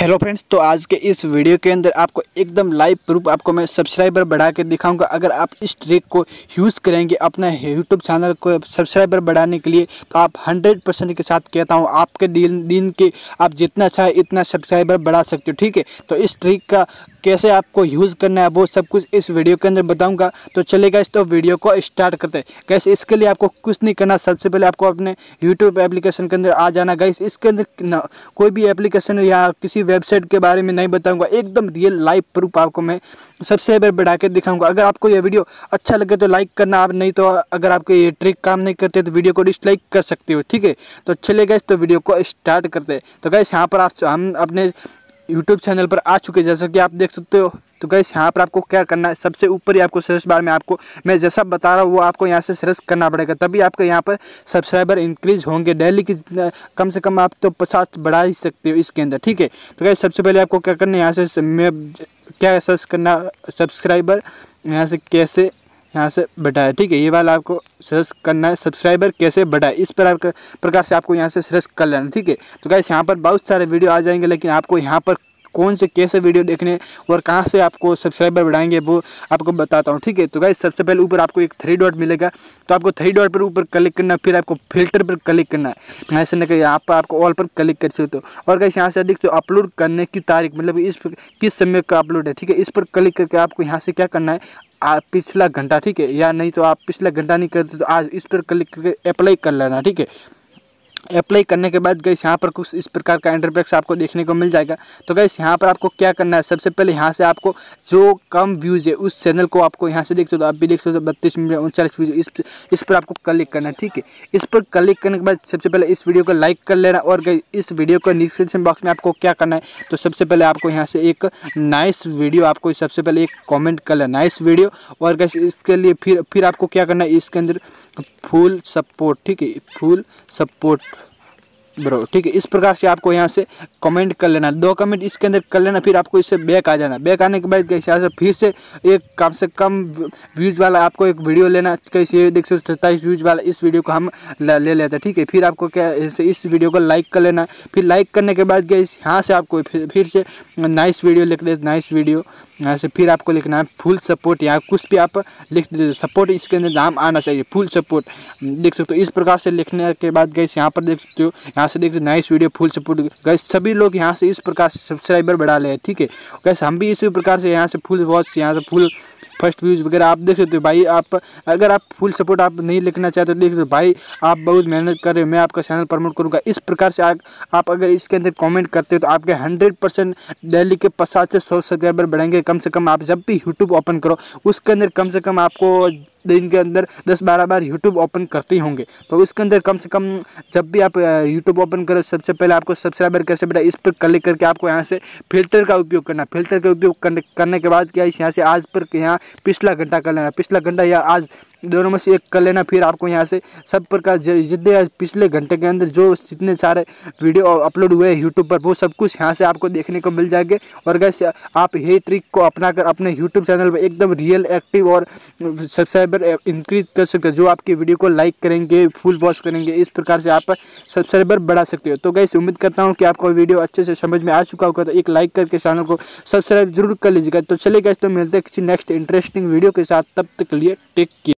hello friends तो आज के इस वीडियो के अंदर आपको एकदम लाइव प्रूफ आपको मैं सब्सक्राइबर बढ़ा के दिखाऊंगा अगर आप इस ट्रिक को यूज़ करेंगे अपने यूट्यूब चैनल को सब्सक्राइबर बढ़ाने के लिए तो आप 100 परसेंट के साथ कहता हूं आपके दिन दिन के आप जितना चाहे इतना सब्सक्राइबर बढ़ा सकते हो ठीक है तो इस ट्रिक का कैसे आपको यूज़ करना है वो सब कुछ इस वीडियो के अंदर बताऊंगा तो चलेगा इस तो वीडियो को स्टार्ट करते हैं कैसे इसके लिए आपको कुछ नहीं करना सबसे पहले आपको अपने यूट्यूब एप्लीकेशन के अंदर आ जाना गाइस इसके अंदर कोई भी एप्लीकेशन या किसी वेबसाइट के बारे में नहीं बताऊँगा एकदम रियल लाइव प्रूफ आपको मैं पहले बढ़ा के दिखाऊँगा अगर आपको यह वीडियो अच्छा लगे तो लाइक करना आप नहीं तो अगर आपको ये ट्रिक काम नहीं करते तो वीडियो को डिसलाइक कर सकते हो ठीक है तो चले गए तो वीडियो को स्टार्ट करते हैं तो गैस यहाँ पर आप हम अपने यूट्यूब चैनल पर आ चुके जैसा कि आप देख सकते हो तो गैस यहाँ पर आपको क्या करना है सबसे ऊपर ही आपको सर्च बार में आपको मैं जैसा बता रहा हूँ वो आपको यहाँ से सर्च करना पड़ेगा तभी आपके यहाँ पर सब्सक्राइबर इंक्रीज होंगे डेली की कम से कम आप तो पचास बढ़ा ही सकते हो इसके अंदर ठीक है तो गैस सबसे पहले आपको क्या करना है यहाँ से मैं क्या सर्च करना सब्सक्राइबर यहाँ से कैसे यहाँ से बढ़ाया ठीक है ये वाला आपको सर्च करना है सब्सक्राइबर कैसे बढ़ाए इस प्रकार प्रकार से आपको यहाँ से सर्च कर लेना ठीक है तो गैस यहाँ पर बहुत सारे वीडियो आ जाएंगे लेकिन आपको यहाँ पर कौन से कैसे वीडियो देखने और कहाँ से आपको सब्सक्राइबर बढ़ाएंगे वो आपको बताता हूँ ठीक है तो गाइस सबसे पहले ऊपर आपको एक थ्री डॉट मिलेगा तो आपको थ्री डॉट पर ऊपर क्लिक करना फिर आपको फिल्टर पर क्लिक करना है ऐसे न कहीं यहाँ पर आपको ऑल पर क्लिक कर सकते हो और गाइस यहाँ से अधिक तो अपलोड करने की तारीख मतलब इस किस समय का अपलोड है ठीक है इस पर क्लिक करके आपको यहाँ से क्या करना है आप पिछला घंटा ठीक है या नहीं तो आप पिछला घंटा नहीं करते तो आज इस पर क्लिक करके अप्लाई कर लेना ठीक है अप्लाई करने के बाद गैस यहाँ पर कुछ इस प्रकार का इंटरपेक्स आपको देखने को मिल जाएगा तो गैस यहाँ पर आपको क्या करना है सबसे पहले यहाँ से आपको जो कम व्यूज़ है उस चैनल को आपको यहाँ से देख सकते हो आप भी देख सकते हो बत्तीस मिनट उनचालीस व्यूज इस इस पर आपको क्लिक करना है ठीक है इस पर क्लिक करने के बाद सबसे पहले इस वीडियो को लाइक कर लेना और गई इस वीडियो को डिस्क्रिप्शन बॉक्स में आपको क्या करना है तो सबसे पहले आपको यहाँ से एक नाइस वीडियो आपको सबसे पहले एक कॉमेंट कर लेना नाइस वीडियो और गैस इसके लिए फिर फिर आपको क्या करना है इसके अंदर फुल सपोर्ट ठीक है फुल सपोर्ट ब्रो ठीक है इस प्रकार से आपको यहाँ से कमेंट कर लेना दो कमेंट इसके अंदर कर लेना फिर आपको इससे बैक आ जाना बैक आने के बाद कैसे यहाँ से फिर से एक कम से कम व्यूज़ वाला आपको एक वीडियो लेना कैसे ये देख सौ सत्ताईस व्यूज़ वाला इस वीडियो को हम ले लेते हैं ठीक है फिर आपको क्या ऐसे इस वीडियो को लाइक कर लेना फिर लाइक करने के बाद इस यहाँ से आपको फिर से नाइस वीडियो लिख दे नाइस वीडियो यहाँ से फिर आपको लिखना है फुल सपोर्ट यहाँ कुछ भी आप लिख सपोर्ट इसके अंदर नाम आना चाहिए फुल सपोर्ट लिख सकते हो इस प्रकार से लिखने के बाद गए यहाँ पर देख सकते हो यहाँ से देख नाइस वीडियो फुल सपोर्ट गए सभी लोग यहाँ से इस प्रकार से सब्सक्राइबर बढ़ा ले ठीक है गैस हम भी इसी प्रकार से यहाँ से फुल वॉच यहाँ से फुल फर्स्ट व्यूज़ वगैरह आप देख सकते हो भाई आप अगर आप फुल सपोर्ट आप नहीं लिखना चाहते तो सकते हो भाई आप बहुत मेहनत कर रहे हो मैं आपका चैनल प्रमोट करूँगा इस प्रकार से आप अगर इसके अंदर कॉमेंट करते हो तो आपके हंड्रेड परसेंट डेली के पचास से सौ सब्सक्राइबर बढ़ेंगे कम से कम आप जब भी यूट्यूब ओपन करो उसके अंदर कम से कम आपको दिन के अंदर दस बारह बार यूट्यूब ओपन करते ही होंगे तो उसके अंदर कम से कम जब भी आप यूट्यूब ओपन करो सबसे पहले आपको सब्सक्राइबर कैसे बेटा इस पर क्लिक करके आपको यहाँ से फिल्टर का उपयोग करना फिल्टर का उपयोग करने के बाद क्या है यहाँ से आज पर यहाँ पिछला घंटा कर लेना पिछला घंटा या आज दोनों में से एक कर लेना फिर आपको यहाँ से सब प्रकार जितने पिछले घंटे के अंदर जो जितने सारे वीडियो अपलोड हुए हैं यूट्यूब पर वो सब कुछ यहाँ से आपको देखने को मिल जाएंगे और कैसे आप ये ट्रिक को अपना कर अपने यूट्यूब चैनल पर एकदम रियल एक्टिव और सब्सक्राइबर इंक्रीज कर सकते हो जो आपकी वीडियो को लाइक करेंगे फुल वॉच करेंगे इस प्रकार से आप सब्सक्राइबर बढ़ा सकते हो तो गैस उम्मीद करता हूँ कि आपको वीडियो अच्छे से समझ में आ चुका होगा तो एक लाइक करके चैनल को सब्सक्राइब जरूर कर लीजिएगा तो चले गए तो मिलते हैं किसी नेक्स्ट इंटरेस्टिंग वीडियो के साथ तब तक लिए टेक केयर